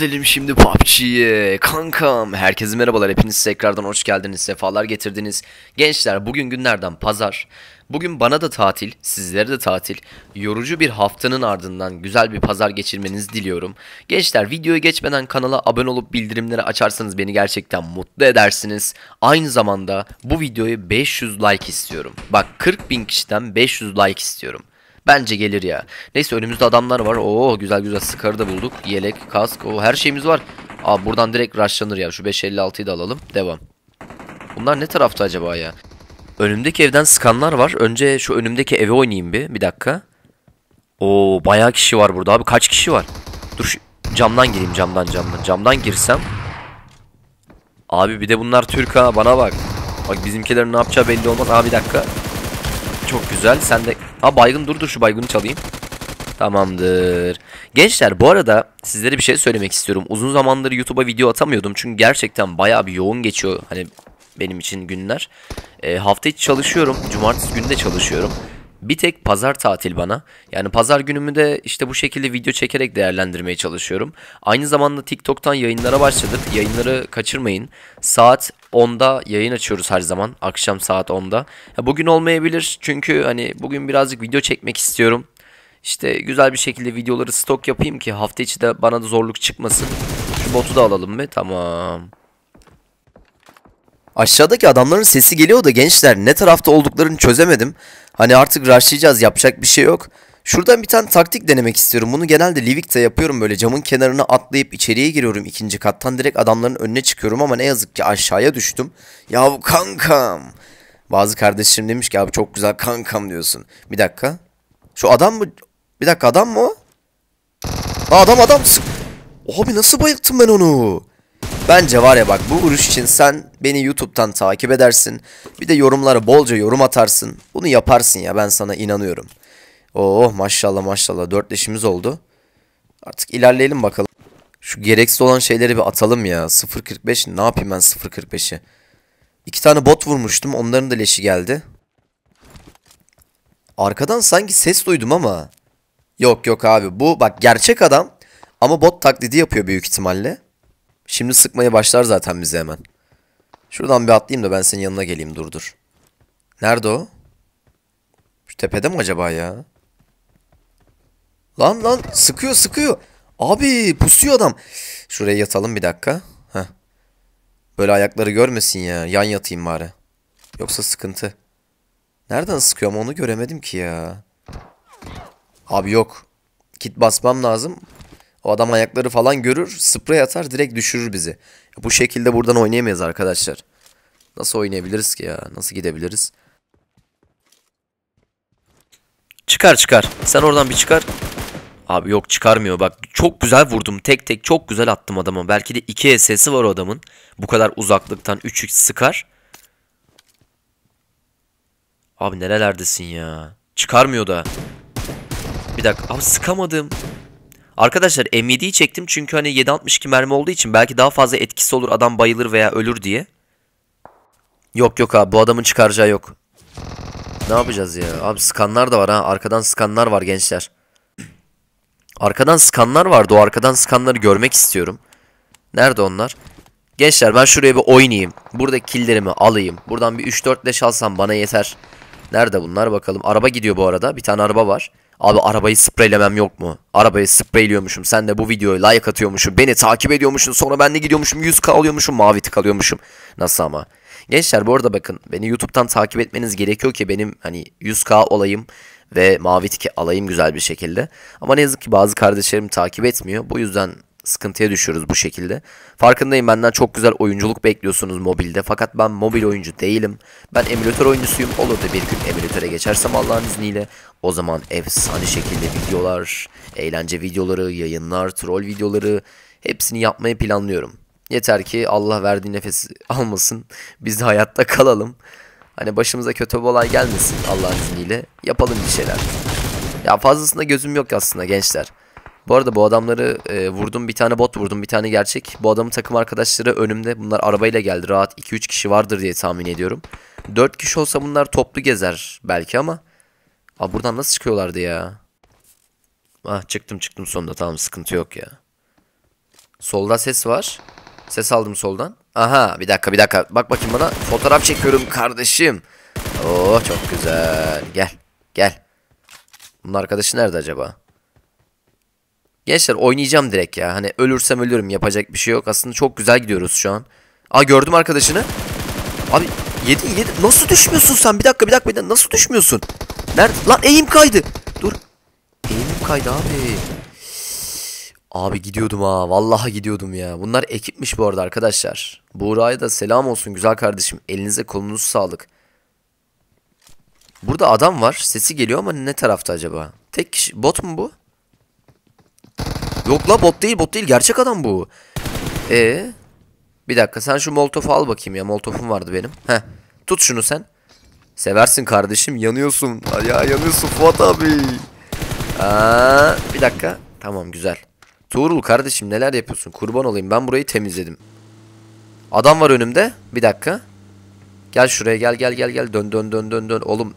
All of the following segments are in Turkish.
Girelim şimdi PUBG'ye. Kankam. Herkese merhabalar. Hepiniz tekrardan hoş geldiniz. Sefalar getirdiniz. Gençler bugün günlerden pazar. Bugün bana da tatil, sizlere de tatil. Yorucu bir haftanın ardından güzel bir pazar geçirmenizi diliyorum. Gençler videoya geçmeden kanala abone olup bildirimleri açarsanız beni gerçekten mutlu edersiniz. Aynı zamanda bu videoya 500 like istiyorum. Bak 40 bin kişiden 500 like istiyorum. Bence gelir ya. Neyse önümüzde adamlar var. Oo güzel güzel sıkarı da bulduk. Yelek, kask. o her şeyimiz var. Aa buradan direkt rushlanır ya. Şu 556'yı da alalım. Devam. Bunlar ne tarafta acaba ya? Önümdeki evden sıkanlar var. Önce şu önümdeki eve oynayayım bir. Bir dakika. Oo bayağı kişi var burada abi. Kaç kişi var? Dur şu camdan gireyim camdan camdan. Camdan girsem. Abi bir de bunlar Türk ha bana bak. Bak bizimkilerin ne yapacağı belli olmaz. abi bir dakika. Çok güzel. Sen de... Ha baygın dur dur şu baygını çalayım. Tamamdır. Gençler bu arada sizlere bir şey söylemek istiyorum. Uzun zamandır YouTube'a video atamıyordum. Çünkü gerçekten bayağı bir yoğun geçiyor. Hani benim için günler. E, hafta içi çalışıyorum. Cumartesi günü de çalışıyorum. Bir tek pazar tatil bana. Yani pazar günümü de işte bu şekilde video çekerek değerlendirmeye çalışıyorum. Aynı zamanda TikTok'tan yayınlara başladık. Yayınları kaçırmayın. Saat 10'da yayın açıyoruz her zaman. Akşam saat 10'da. Ya bugün olmayabilir çünkü hani bugün birazcık video çekmek istiyorum. İşte güzel bir şekilde videoları stok yapayım ki hafta içi de bana da zorluk çıkmasın. Şu botu da alalım mı? tamam. Aşağıdaki adamların sesi geliyor da gençler ne tarafta olduklarını çözemedim. Hani artık rushlayacağız yapacak bir şey yok. Şuradan bir tane taktik denemek istiyorum. Bunu genelde Livik'te yapıyorum böyle camın kenarına atlayıp içeriye giriyorum ikinci kattan. Direkt adamların önüne çıkıyorum ama ne yazık ki aşağıya düştüm. Ya Yahu kankam. Bazı kardeşim demiş ki abi çok güzel kankam diyorsun. Bir dakika. Şu adam mı? Bir dakika adam mı o? Adam adam. Abi nasıl bayılttım ben onu? Bence var ya bak bu vuruş için sen beni YouTube'dan takip edersin. Bir de yorumlara bolca yorum atarsın. Bunu yaparsın ya ben sana inanıyorum. Oo oh, maşallah maşallah dörtleşimiz oldu. Artık ilerleyelim bakalım. Şu gereksiz olan şeyleri bir atalım ya. 045 ne yapayım ben 045'i. İki tane bot vurmuştum onların da leşi geldi. Arkadan sanki ses duydum ama. Yok yok abi bu bak gerçek adam ama bot taklidi yapıyor büyük ihtimalle. Şimdi sıkmaya başlar zaten bizi hemen. Şuradan bir atlayayım da ben senin yanına geleyim dur dur. Nerede o? Şu tepede mi acaba ya? Lan lan sıkıyor sıkıyor. Abi pusuyor adam. Şuraya yatalım bir dakika. Heh. Böyle ayakları görmesin ya. Yan yatayım bari. Yoksa sıkıntı. Nereden sıkıyorum onu göremedim ki ya. Abi yok. Kit basmam lazım. O adam ayakları falan görür, sprey atar direkt düşürür bizi. Bu şekilde buradan oynayamayız arkadaşlar. Nasıl oynayabiliriz ki ya? Nasıl gidebiliriz? Çıkar çıkar. Sen oradan bir çıkar. Abi yok çıkarmıyor bak. Çok güzel vurdum. Tek tek çok güzel attım adama. Belki de 2 SS'i var o adamın. Bu kadar uzaklıktan 3'ü sıkar. Abi nerelerdesin ya? Çıkarmıyor da. Bir dakika. Abi sıkamadım. Arkadaşlar M7'yi çektim çünkü hani 7.62 mermi olduğu için belki daha fazla etkisi olur adam bayılır veya ölür diye. Yok yok abi bu adamın çıkaracağı yok. Ne yapacağız ya? Abi skanlar da var ha. Arkadan skanlar var gençler. Arkadan skanlar vardı. O arkadan skanları görmek istiyorum. Nerede onlar? Gençler ben şuraya bir oynayayım. Buradaki killerimi alayım. Buradan bir 3-4 leş alsam bana yeter. Nerede bunlar bakalım. Araba gidiyor bu arada. Bir tane araba var. Abi arabayı spreylemem yok mu? Arabayı spreyliyormuşum. Sen de bu videoya like atıyormuşum, Beni takip ediyormuşsun. Sonra ben de gidiyormuşum. 100k alıyormuşum. Mavi tık alıyormuşum. Nasıl ama? Gençler bu arada bakın. Beni YouTube'dan takip etmeniz gerekiyor ki benim hani 100k olayım ve mavi tiki alayım güzel bir şekilde. Ama ne yazık ki bazı kardeşlerim takip etmiyor. Bu yüzden sıkıntıya düşüyoruz bu şekilde. Farkındayım benden çok güzel oyunculuk bekliyorsunuz mobilde. Fakat ben mobil oyuncu değilim. Ben emülatör oyuncusuyum. Olur da bir gün emülatöre geçersem Allah'ın izniyle o zaman efsane şekilde videolar, eğlence videoları, yayınlar, troll videoları hepsini yapmayı planlıyorum. Yeter ki Allah verdiği nefesi almasın. Biz de hayatta kalalım. Hani başımıza kötü bir olay gelmesin Allah'ın izniyle. Yapalım bir şeyler. Ya fazlasında gözüm yok aslında gençler. Bu arada bu adamları e, vurdum bir tane bot vurdum bir tane gerçek. Bu adamın takım arkadaşları önümde. Bunlar arabayla geldi. Rahat 2-3 kişi vardır diye tahmin ediyorum. 4 kişi olsa bunlar toplu gezer belki ama. Aa, buradan nasıl çıkıyorlardı ya? Ah çıktım çıktım sonunda tamam sıkıntı yok ya. Solda ses var. Ses aldım soldan. Aha bir dakika bir dakika. Bak bakayım bana. Fotoğraf çekiyorum kardeşim. Oo çok güzel. Gel gel. Bunun arkadaşı nerede acaba? Gençler oynayacağım direkt ya. Hani ölürsem ölürüm yapacak bir şey yok. Aslında çok güzel gidiyoruz şu an. Aa gördüm arkadaşını. Abi yedi yedi. Nasıl düşmüyorsun sen? Bir dakika bir dakika. Bir dakika. Nasıl düşmüyorsun? Nerede? Lan eğim kaydı. Dur. Eğim kaydı abi. Abi gidiyordum ha. Vallahi gidiyordum ya. Bunlar ekipmiş bu arada arkadaşlar. Buğra'ya da selam olsun güzel kardeşim. Elinize kolunuzu sağlık. Burada adam var. Sesi geliyor ama ne tarafta acaba? Tek kişi. Bot mu bu? Yok la bot değil bot değil gerçek adam bu. E Bir dakika sen şu molotofu al bakayım ya. Molotofum vardı benim. Heh. Tut şunu sen. Seversin kardeşim yanıyorsun. Ya yanıyorsun Fuat abi. Aa, bir dakika. Tamam güzel. Tuğrul kardeşim neler yapıyorsun? Kurban olayım ben burayı temizledim. Adam var önümde. Bir dakika. Gel şuraya gel gel gel gel. Dön dön dön dön dön. Oğlum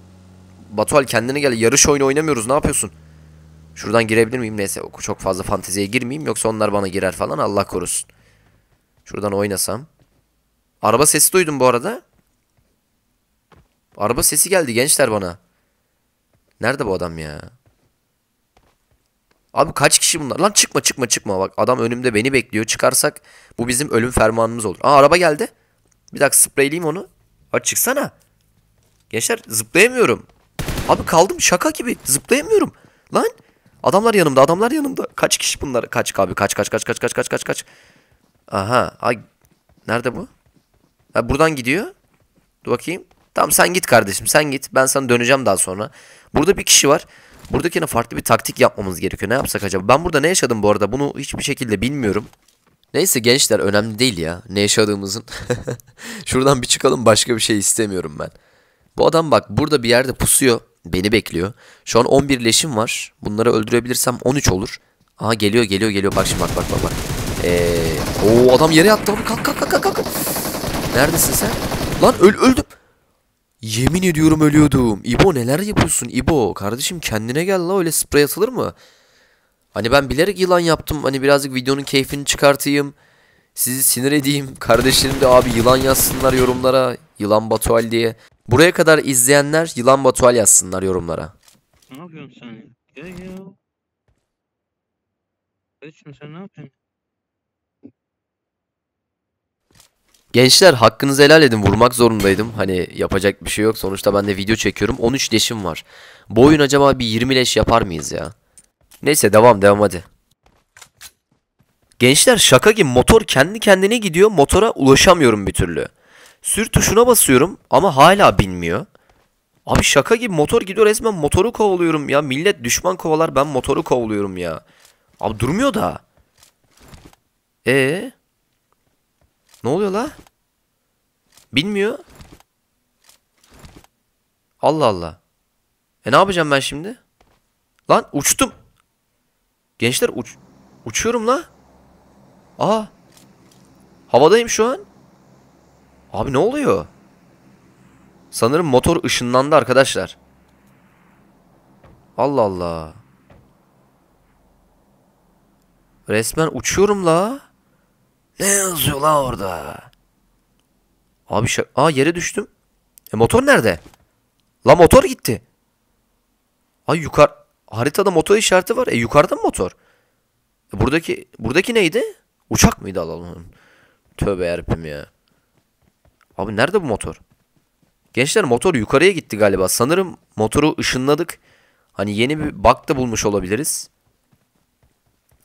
Batuhal kendine gel. Yarış oyunu oynamıyoruz. Ne yapıyorsun? Şuradan girebilir miyim? Neyse çok fazla fanteziye girmeyeyim. Yoksa onlar bana girer falan Allah korusun. Şuradan oynasam. Araba sesi duydum bu arada. Araba sesi geldi gençler bana. Nerede bu adam ya? Abi kaç kişi bunlar? Lan çıkma çıkma çıkma. Bak adam önümde beni bekliyor. Çıkarsak bu bizim ölüm fermanımız olur. Aa araba geldi. Bir dakika spreyleyeyim onu. Hadi çıksana. Gençler zıplayamıyorum. Abi kaldım şaka gibi. Zıplayamıyorum. Lan Adamlar yanımda adamlar yanımda. Kaç kişi bunlar? Kaç abi kaç kaç kaç kaç kaç kaç kaç kaç. Aha. Ay. Nerede bu? Ha, buradan gidiyor. Dur bakayım. Tamam sen git kardeşim sen git. Ben sana döneceğim daha sonra. Burada bir kişi var. yine farklı bir taktik yapmamız gerekiyor. Ne yapsak acaba? Ben burada ne yaşadım bu arada? Bunu hiçbir şekilde bilmiyorum. Neyse gençler önemli değil ya. Ne yaşadığımızın. Şuradan bir çıkalım başka bir şey istemiyorum ben. Bu adam bak burada bir yerde pusuyor. Beni bekliyor. Şu an 11 leşim var. Bunları öldürebilirsem 13 olur. Aha geliyor geliyor geliyor. Bak şimdi bak bak bak. bak. Ee, o adam yere yattı abi. Kalk kalk kalk kalk. Neredesin sen? Lan öl öldüm. Yemin ediyorum ölüyordum. İbo neler yapıyorsun İbo? Kardeşim kendine gel la öyle sprey atılır mı? Hani ben bilerek yılan yaptım. Hani birazcık videonun keyfini çıkartayım. Sizi sinir edeyim. Kardeşlerim de abi yılan yazsınlar yorumlara. Yılan Batual diye. Buraya kadar izleyenler Yılan batual yazsınlar yorumlara. Ne yapıyorsun sen? Ya ya. Kardeşim sen ne yapıyorsun? Gençler hakkınızı helal edin vurmak zorundaydım. Hani yapacak bir şey yok. Sonuçta ben de video çekiyorum. 13 leşim var. Bu oyun acaba bir 20 leş yapar mıyız ya? Neyse devam devam hadi. Gençler şaka gibi motor kendi kendine gidiyor. Motora ulaşamıyorum bir türlü. Sür tuşuna basıyorum ama hala binmiyor. Abi şaka gibi motor gidiyor resmen motoru kovalıyorum ya. Millet düşman kovalar ben motoru kovalıyorum ya. Abi durmuyor da. E Ne oluyor la? Binmiyor. Allah Allah. E ne yapacağım ben şimdi? Lan uçtum. Gençler uç uçuyorum la. Aa. Havadayım şu an. Abi ne oluyor? Sanırım motor ışınlandı arkadaşlar. Allah Allah. Resmen uçuyorum la. Ne yazıyor la orada? Abi şak... Aa yere düştüm. E motor nerede? La motor gitti. Ay yukarı... Haritada motor işareti var. E yukarıda mı motor? E, buradaki... Buradaki neydi? Uçak mıydı alalım? Tövbe yarabbim ya. Abi nerede bu motor? Gençler motor yukarıya gitti galiba. Sanırım motoru ışınladık. Hani yeni bir bug da bulmuş olabiliriz.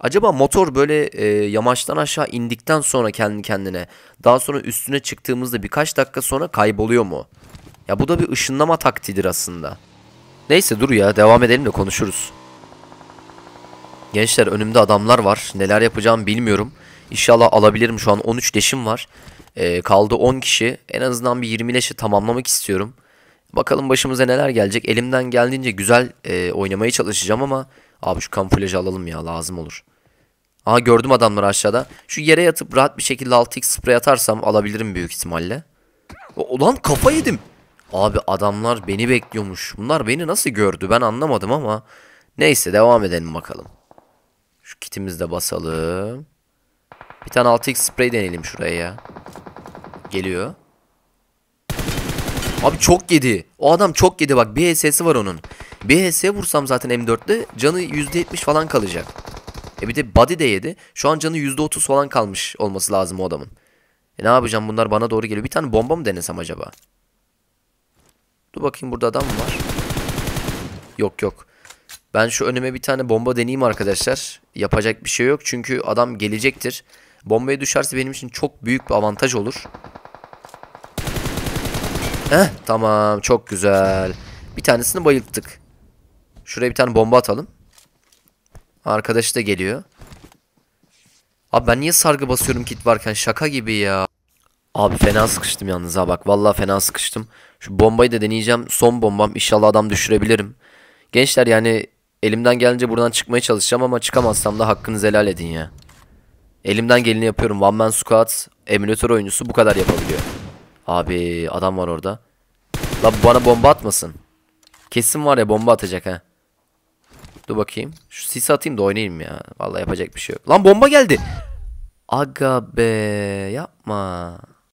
Acaba motor böyle e, yamaçtan aşağı indikten sonra kendi kendine daha sonra üstüne çıktığımızda birkaç dakika sonra kayboluyor mu? Ya bu da bir ışınlama taktidir aslında. Neyse dur ya devam edelim de konuşuruz. Gençler önümde adamlar var. Neler yapacağımı bilmiyorum. İnşallah alabilirim şu an 13 leşim var. E, kaldı 10 kişi. En azından bir 20 leşi tamamlamak istiyorum. Bakalım başımıza neler gelecek. Elimden geldiğince güzel e, oynamaya çalışacağım ama abi şu kamuflajı alalım ya lazım olur. Aha gördüm adamları aşağıda. Şu yere yatıp rahat bir şekilde 6x sprey atarsam alabilirim büyük ihtimalle. Ulan kafa yedim. Abi adamlar beni bekliyormuş. Bunlar beni nasıl gördü ben anlamadım ama. Neyse devam edelim bakalım. Şu kitimizi de basalım. Bir tane 6x sprey deneyelim şuraya ya. Geliyor. Abi çok yedi. O adam çok yedi bak. Bir HS'si var onun. Bir HS vursam zaten M4'te canı %70 falan kalacak. E bir de body de yedi. Şu an canı %30 falan kalmış olması lazım o adamın. E ne yapacağım bunlar bana doğru geliyor. Bir tane bomba mı denesem acaba? Dur bakayım burada adam mı var? Yok yok. Ben şu önüme bir tane bomba deneyeyim arkadaşlar. Yapacak bir şey yok çünkü adam gelecektir. Bombayı düşerse benim için çok büyük bir avantaj olur. Heh tamam çok güzel. Bir tanesini bayılttık. Şuraya bir tane bomba atalım. Arkadaşı da geliyor. Abi ben niye sargı basıyorum kit varken şaka gibi ya. Abi fena sıkıştım yalnız ha bak vallahi fena sıkıştım. Şu bombayı da deneyeceğim. Son bombam inşallah adam düşürebilirim. Gençler yani elimden gelince buradan çıkmaya çalışacağım ama çıkamazsam da hakkınızı helal edin ya. Elimden geleni yapıyorum. One man squat emülatör oyuncusu bu kadar yapabiliyor. Abi adam var orada. Lan bana bomba atmasın. Kesin var ya bomba atacak ha. Dur bakayım. Şu sis atayım da oynayayım ya. Vallahi yapacak bir şey yok. Lan bomba geldi. Aga be yapma.